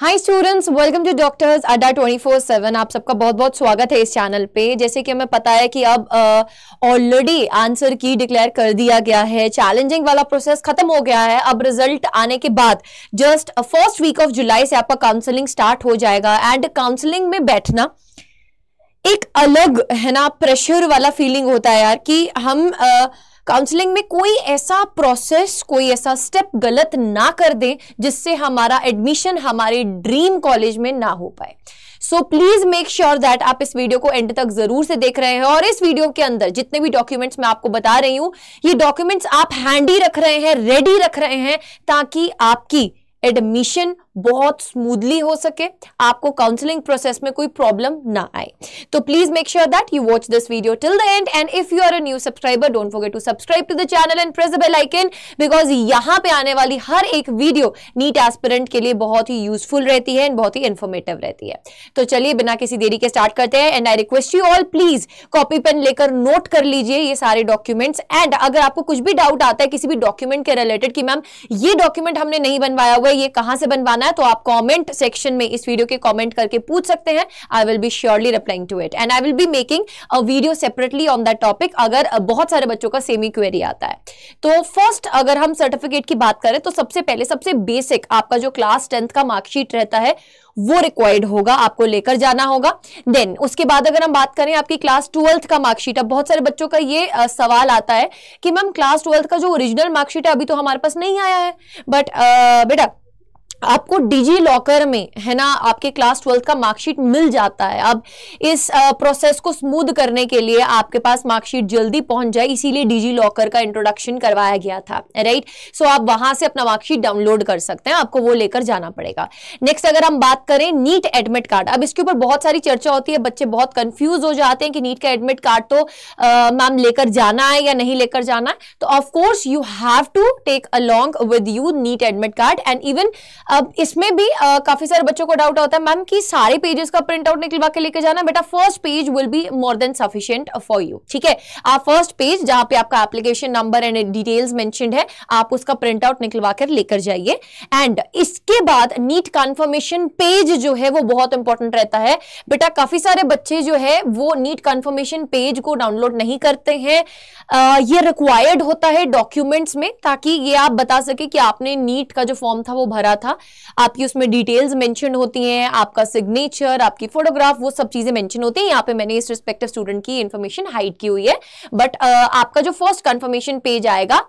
hi students welcome to doctors Adda 24/7 आप सबका बहुत बहुत स्वागत है इस चैनल पे जैसे कि हमें पता है कि अब ऑलरेडी आंसर की डिक्लेयर कर दिया गया है चैलेंजिंग वाला प्रोसेस खत्म हो गया है अब रिजल्ट आने के बाद just first week of July से आपका काउंसलिंग स्टार्ट हो जाएगा एंड काउंसलिंग में बैठना एक अलग है ना प्रेशर वाला फीलिंग होता है यार कि हम uh, काउंसलिंग में कोई ऐसा प्रोसेस कोई ऐसा स्टेप गलत ना कर दें जिससे हमारा एडमिशन हमारे ड्रीम कॉलेज में ना हो पाए so please make sure that आप इस वीडियो को एंड तक जरूर से देख रहे हैं और इस वीडियो के अंदर जितने भी डॉक्यूमेंट्स मैं आपको बता रही हूं ये डॉक्यूमेंट्स आप हैंडी रख रहे हैं रेडी रख रहे हैं ताकि आपकी एडमिशन बहुत स्मूथली हो सके आपको काउंसलिंग प्रोसेस में कोई प्रॉब्लम ना आए तो please make sure that you watch this video till the end and if you are a new subscriber don't forget to subscribe to the channel and press the bell icon because यहां पे आने वाली हर एक video NEET aspirant के लिए बहुत ही useful रहती है एंड बहुत ही इन्फॉर्मेटिव रहती है तो चलिए बिना किसी देरी के स्टार्ट करते हैं and I request you all please copy pen लेकर नोट कर लीजिए ये सारे डॉक्यूमेंट्स एंड अगर आपको कुछ भी डाउट आता है किसी भी डॉक्यूमेंट के रिलेटेड कि मैम ये डॉक्यूमेंट हमने नहीं बनवाया हुआ है ये कहां से बनवाना करना है तो आप कमेंट सेक्शन में इस वीडियो के कमेंट करके पूछ सकते हैं I will be surely replying to it and I will be making a video separately on that topic अगर बहुत सारे बच्चों का सेमी क्वेरी आता है तो फर्स्ट अगर हम सर्टिफिकेट की बात करें तो सबसे पहले सबसे बेसिक आपका जो क्लास टेंथ का मार्कशीट रहता है वो रिक्वायर्ड होगा आपको लेकर जाना होगा देन उसके बाद अगर हम बात करें आपकी क्लास ट्वेल्थ का मार्कशीट अब बहुत सारे बच्चों का ये आ, सवाल आता है कि मैम क्लास ट्वेल्थ का जो ओरिजिनल मार्कशीट है अभी तो हमारे पास नहीं आया है बट बेटा आपको डिजी लॉकर में है ना आपके क्लास ट्वेल्थ का मार्कशीट मिल जाता है अब इस प्रोसेस को स्मूथ करने के लिए आपके पास मार्कशीट जल्दी पहुंच जाए इसीलिए डिजी लॉकर का इंट्रोडक्शन करवाया गया था राइट सो आप वहां से अपना मार्कशीट डाउनलोड कर सकते हैं आपको वो लेकर जाना पड़ेगा नेक्स्ट अगर हम बात करें नीट एडमिट कार्ड अब इसके ऊपर बहुत सारी चर्चा होती है बच्चे बहुत कंफ्यूज हो जाते हैं कि नीट का एडमिट कार्ड तो मैम लेकर जाना है या नहीं लेकर जाना है तो of course you have to take along with you NEET admit card and even अब इसमें भी आ, काफी सारे बच्चों को डाउट होता है मैम कि सारे पेजेस का प्रिंट आउट निकलवा के लेके जाना बेटा first page will be more than sufficient for you ठीक है आप फर्स्ट पेज जहां पे आपका application number and details mentioned है आप उसका प्रिंट आउट निकलवा कर लेकर जाइए एंड इसके बाद नीट कन्फर्मेशन पेज जो है वो बहुत इंपॉर्टेंट रहता है बेटा काफी सारे बच्चे जो है वो नीट कन्फर्मेशन पेज को डाउनलोड नहीं करते हैं ये रिक्वायर्ड होता है डॉक्यूमेंट्स में ताकि ये आप बता सके कि आपने नीट का जो फॉर्म था वो भरा था होगा आपकी उसमें डिटेल्स मेंशन होती हैं आपका सिग्नेचर आपकी फोटोग्राफ वो सब चीजें मेंशन होती हैं यहाँ पे मैंने इस रिस्पेक्टिव स्टूडेंट की इन्फॉर्मेशन हाइड की हुई है बट आपका जो फर्स्ट कन्फर्मेशन पेज आएगा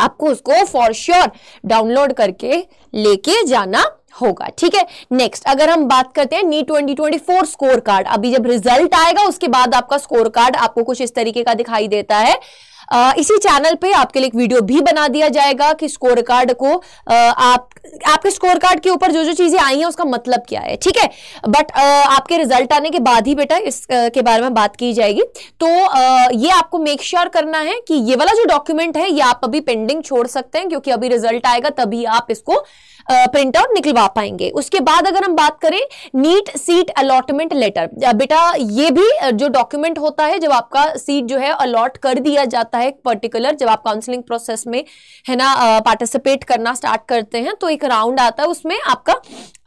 आपको उसको फॉर श्योर डाउनलोड करके लेके जाना होगा ठीक है नेक्स्ट अगर हम बात करते हैं नी 2024 स्कोर कार्ड अभी जब रिजल्ट आएगा उसके बाद आपका स्कोर कार्ड आपको कुछ इस तरीके का दिखाई देता है इसी चैनल पे आपके लिए एक वीडियो भी बना दिया जाएगा कि स्कोर कार्ड को आप आपके स्कोर कार्ड के ऊपर जो जो चीजें आई हैं उसका मतलब क्या है ठीक है बट आपके रिजल्ट आने के बाद ही बेटा इस के बारे में बात की जाएगी तो ये आपको मेक श्योर sure करना है कि ये वाला जो डॉक्यूमेंट है ये आप अभी पेंडिंग छोड़ सकते हैं क्योंकि अभी रिजल्ट आएगा तभी आप इसको प्रिंट आउट निकलवा पाएंगे उसके बाद अगर हम बात करें नीट सीट अलॉटमेंट लेटर बेटा ये भी जो डॉक्यूमेंट होता है जब आपका सीट जो है अलॉट कर दिया जाता है पर्टिकुलर जब आप काउंसलिंग प्रोसेस में है ना पार्टिसिपेट करना स्टार्ट करते हैं तो एक राउंड आता है उसमें आपका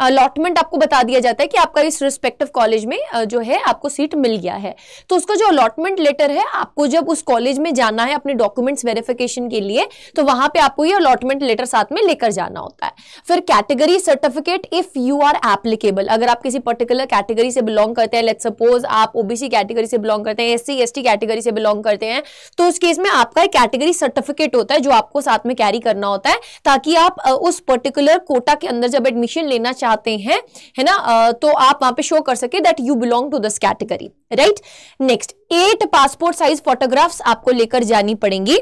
अलॉटमेंट आपको बता दिया जाता है कि आपका इस रिस्पेक्टिव कॉलेज में जो है आपको सीट मिल गया है तो उसका जो अलॉटमेंट लेटर है आपको जब उस कॉलेज में जाना है अपने डॉक्यूमेंट्स वेरिफिकेशन के लिए तो वहां पे आपको ये अलॉटमेंट लेटर साथ में लेकर जाना होता है फिर category certificate if you are applicable अगर आप किसी पर्टिकुलर कैटेगरी से बिलोंग करते हैं लेट सपोज आप ओबीसी कैटेगरी से बिलोंग करते हैं एस सी कैटेगरी से बिलोंग करते हैं तो उस केस में आपका कैटेगरी सर्टिफिकेट होता है जो आपको साथ में कैरी करना होता है ताकि आप उस पर्टिकुलर कोटा के अंदर जब एडमिशन लेना चाहते हैं है ना तो आप वहां पर शो कर सके that you belong to this category right next eight passport size photographs आपको लेकर जानी पड़ेंगी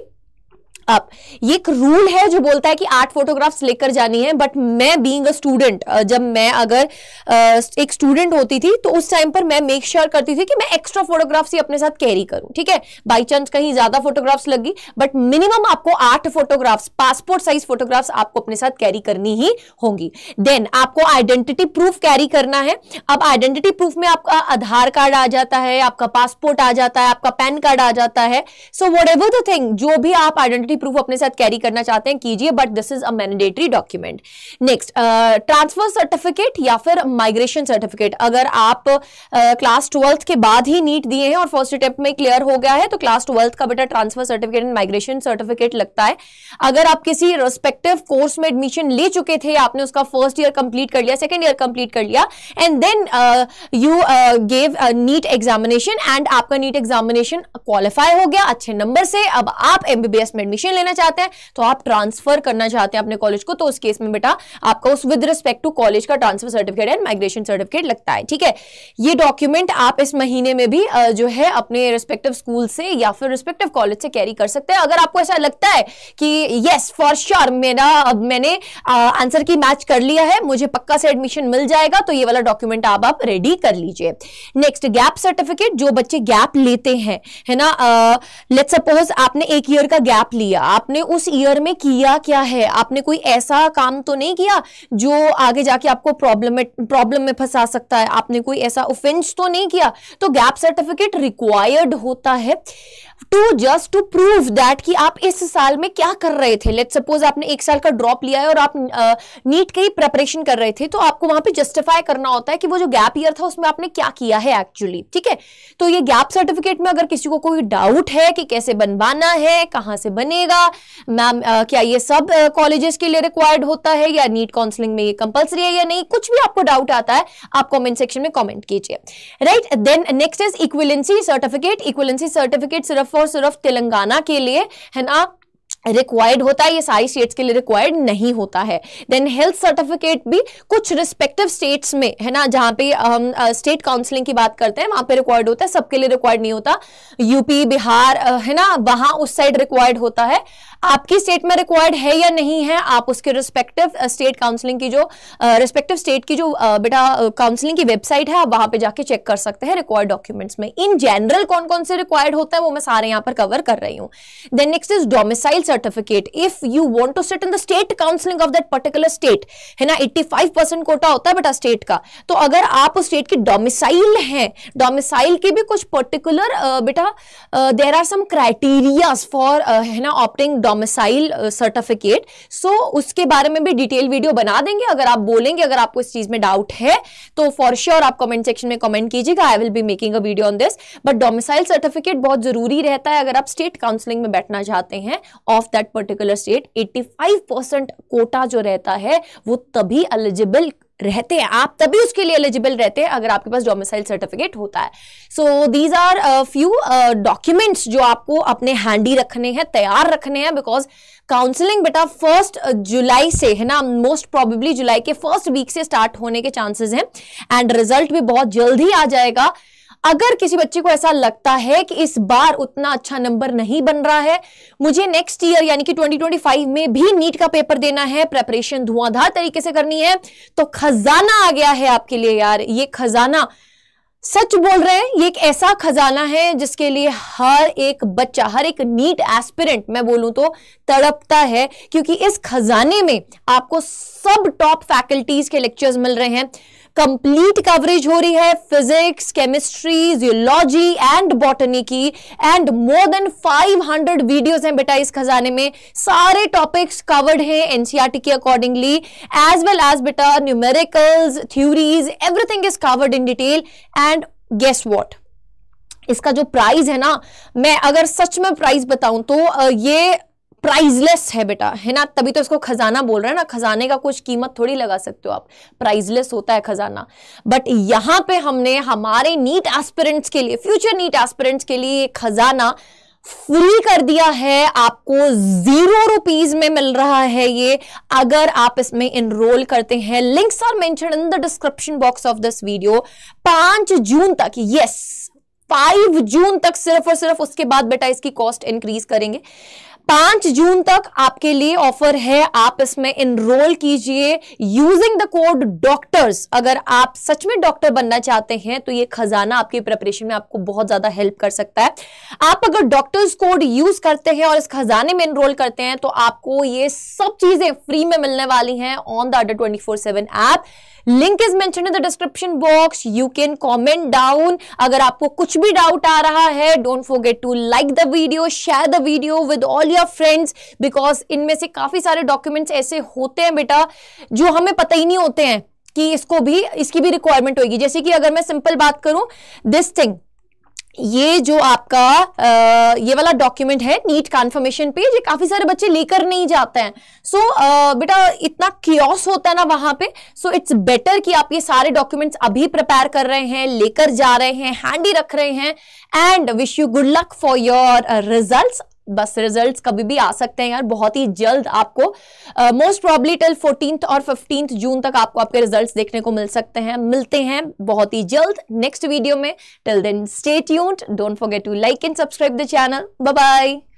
अप ये एक रूल है जो बोलता है कि आठ फोटोग्राफ्स लेकर जानी है बट मैं बीइंग अ स्टूडेंट जब मैं अगर एक स्टूडेंट होती थी तो उस टाइम पर मैं मेक श्योर sure करती थी कि मैं एक्स्ट्रा फोटोग्राफ्स ही अपने साथ कैरी करूं ठीक है बाई चांस कहीं ज्यादा फोटोग्राफ्स लगी बट मिनिमम आपको आठ फोटोग्राफ्स पासपोर्ट साइज फोटोग्राफ्स आपको अपने साथ कैरी करनी ही होंगी देन आपको आइडेंटिटी प्रूफ कैरी करना है अब आइडेंटिटी प्रूफ में आपका आधार कार्ड आ जाता है आपका पासपोर्ट आ जाता है आपका पैन कार्ड आ जाता है सो वट द थिंग जो भी आप आइडेंटिटी आइडेंटिटी प्रूफ अपने साथ कैरी करना चाहते हैं कीजिए but this is a mandatory document next transfer certificate या फिर माइग्रेशन सर्टिफिकेट अगर आप क्लास uh, ट्वेल्थ के बाद ही नीट दिए हैं और फर्स्ट अटेम्प्ट में क्लियर हो गया है तो क्लास ट्वेल्थ का बेटा transfer certificate and migration certificate लगता है अगर आप किसी रेस्पेक्टिव कोर्स में एडमिशन ले चुके थे आपने उसका फर्स्ट ईयर कंप्लीट कर लिया सेकेंड ईयर कंप्लीट कर लिया and then you gave NEET examination एंड आपका नीट एग्जामिनेशन क्वालिफाई हो गया अच्छे नंबर से अब आप एमबीबीएस में एडमिशन एडमिशन लेना चाहते हैं तो आप ट्रांसफर करना चाहते हैं अपने कॉलेज को तो उस केस में बेटा आपका उस विद रिस्पेक्ट टू कॉलेज का transfer certificate and migration certificate लगता है ठीक है ये डॉक्यूमेंट आप इस महीने में भी जो है अपने रिस्पेक्टिव स्कूल से या फिर रिस्पेक्टिव कॉलेज से कैरी कर सकते हैं अगर आपको ऐसा लगता है कि येस फॉर श्योर मेरा अब मैंने आंसर की मैच कर लिया है मुझे पक्का से एडमिशन मिल जाएगा तो ये वाला डॉक्यूमेंट आप आप रेडी कर लीजिए नेक्स्ट गैप सर्टिफिकेट जो बच्चे गैप लेते हैं है ना लेट्स uh, सपोज आपने एक ईयर का गैप लिया किया आपने उस ईयर में किया क्या है आपने कोई ऐसा काम तो नहीं किया जो आगे जाके आपको प्रॉब्लम प्रॉब्लम में फंसा सकता है आपने कोई ऐसा ऑफेंस तो नहीं किया तो गैप सर्टिफिकेट रिक्वायर्ड होता है to just to prove that कि आप इस साल में क्या कर रहे थे लेट सपोज आपने एक साल का ड्रॉप लिया है और आप नीट के ही प्रेपरेशन कर रहे थे तो आपको वहां पे जस्टिफाई करना होता है कि वो जो गैप ईयर था उसमें आपने क्या किया है एक्चुअली ठीक है तो ये गैप सर्टिफिकेट में अगर किसी को कोई डाउट है कि कैसे बनवाना है कहाँ से बनेगा मैम क्या ये सब कॉलेजेस के लिए रिक्वायर्ड होता है या नीट काउंसलिंग में ये कंपल्सरी है या नहीं कुछ भी आपको डाउट आता है आप कॉमेंट सेक्शन में कॉमेंट कीजिए right then next is equivalency certificate equivalency certificate सिर्फ फॉर सिर्फ तेलंगाना के लिए है ना रिक्वायर्ड होता है ये सारी स्टेट्स के लिए रिक्वायर्ड नहीं होता है देन हेल्थ सर्टिफिकेट भी कुछ रिस्पेक्टिव स्टेट्स में है ना जहां पे हम स्टेट काउंसलिंग की बात करते हैं वहां पे रिक्वायर्ड होता है सबके लिए रिक्वायर्ड नहीं होता यूपी बिहार है ना वहां उस साइड रिक्वायर्ड होता है आपकी स्टेट में रिक्वायर्ड है या नहीं है आप उसके रिस्पेक्टिव स्टेट काउंसलिंग की जो रिस्पेक्टिव स्टेट की जो बेटा काउंसलिंग की वेबसाइट है आप वहां पे जाके चेक कर सकते हैं रिक्वायर्ड डॉक्यूमेंट्स में इन जनरल कौन कौन से रिक्वायर्ड होता है वो मैं सारे यहाँ पर कवर कर रही हूँ then next is domicile certificate if you want to sit in the state counselling of that particular state है ना 85 परसेंट कोटा होता है बेटा स्टेट का तो अगर आप उस स्टेट के डोमिसाइल हैं डोमिसाइल के भी कुछ पर्टिकुलर बेटा there are some criterias for है ना ऑप्टिंग डोमिसाइल सर्टिफिकेट सो उसके बारे में भी डिटेल वीडियो बना देंगे अगर आप बोलेंगे अगर आपको इस चीज में डाउट है तो फॉर श्योर sure आप कमेंट सेक्शन में कमेंट कीजिएगा I will be making a video on this but domicile certificate बहुत जरूरी रहता है अगर आप स्टेट काउंसिलिंग में बैठना चाहते हैं of of that particular state 85 percent quota जो रहता है वो तभी एलिजिबल रहते हैं आप तभी उसके लिए एलिजिबल रहते हैं अगर आपके पास डोमिसाइल सर्टिफिकेट होता है so these are few documents जो आपको अपने हैंडी रखने हैं तैयार रखने हैं बिकॉज काउंसलिंग बेटा फर्स्ट जुलाई uh, से है ना मोस्ट प्रोबेबली जुलाई के फर्स्ट वीक से स्टार्ट होने के चांसेस हैं एंड रिजल्ट भी बहुत जल्द ही आ जाएगा अगर किसी बच्चे को ऐसा लगता है कि इस बार उतना अच्छा नंबर नहीं बन रहा है मुझे नेक्स्ट ईयर यानी कि 2025 में भी नीट का पेपर देना है प्रेपरेशन धुआंधार तरीके से करनी है तो खजाना आ गया है आपके लिए यार ये खजाना सच बोल रहे हैं ये एक ऐसा खजाना है जिसके लिए हर एक बच्चा हर एक नीट एस्पिरेंट मैं बोलूं तो तड़पता है क्योंकि इस खजाने में आपको सब टॉप फैकल्टीज के लेक्चर्स मिल रहे हैं कंप्लीट कवरेज हो रही है physics chemistry geology and botany की एंड मोर देन 500 वीडियोज हैं बेटा इस खजाने में सारे टॉपिक्स कवर्ड हैं एनसीईआरटी e के अकॉर्डिंगली एज वेल एज बेटा numericals theories everything is covered in detail and guess what इसका जो प्राइस है ना मैं अगर सच में प्राइस बताऊं तो ये प्राइजलेस है बेटा है ना तभी तो इसको खजाना बोल रहे हैं ना खजाने का कुछ कीमत थोड़ी लगा सकते हो आप प्राइजलेस होता है खजाना बट यहाँ पे हमने हमारे नीट एस्पिरेंट्स के लिए फ्यूचर नीट एस्पिरेंट्स के लिए खजाना फ्री कर दिया है आपको जीरो रुपीज में मिल रहा है ये अगर आप इसमें इनरोल करते हैं links are mention in the description box of this video पांच जून तक यस फाइव जून तक सिर्फ और सिर्फ उसके बाद बेटा इसकी कॉस्ट इंक्रीज करेंगे पांच जून तक आपके लिए ऑफर है आप इसमें इनरोल कीजिए यूजिंग द कोड डॉक्टर्स अगर आप सच में डॉक्टर बनना चाहते हैं तो ये खजाना आपकी प्रिपरेशन में आपको बहुत ज्यादा हेल्प कर सकता है आप अगर डॉक्टर्स कोड यूज करते हैं और इस खजाने में इनरोल करते हैं तो आपको ये सब चीजें फ्री में मिलने वाली हैं on the under twenty four seven app link is mention in the description box you can comment down अगर आपको कुछ भी डाउट आ रहा है don't forget to like the video share the video with all share your friends because इनमें से काफ़ी सारे डॉक्यूमेंट्स ऐसे होते हैं बेटा जो हमें पता ही नहीं होते हैं कि इसको भी इसकी भी रिक्वायरमेंट होगी जैसे कि अगर मैं सिंपल बात करूं दिस थिंग ये जो आपका आ, ये वाला डॉक्यूमेंट है नीट कन्फर्मेशन पे ये काफी सारे बच्चे लेकर नहीं जाते हैं सो so, बेटा इतना क्योस होता है ना वहां पे सो इट्स बेटर कि आप ये सारे डॉक्यूमेंट्स अभी प्रिपेयर कर रहे हैं लेकर जा रहे हैं हैंडी रख रहे हैं and wish you good luck for your results बस रिजल्ट्स कभी भी आ सकते हैं यार बहुत ही जल्द आपको मोस्ट प्रॉब्ली टिल फोर्टीन और फिफ्टीन जून तक आपको आपके रिजल्ट्स देखने को मिल सकते हैं मिलते हैं बहुत ही जल्द नेक्स्ट वीडियो में till then stay tuned don't forget to like and subscribe the channel bye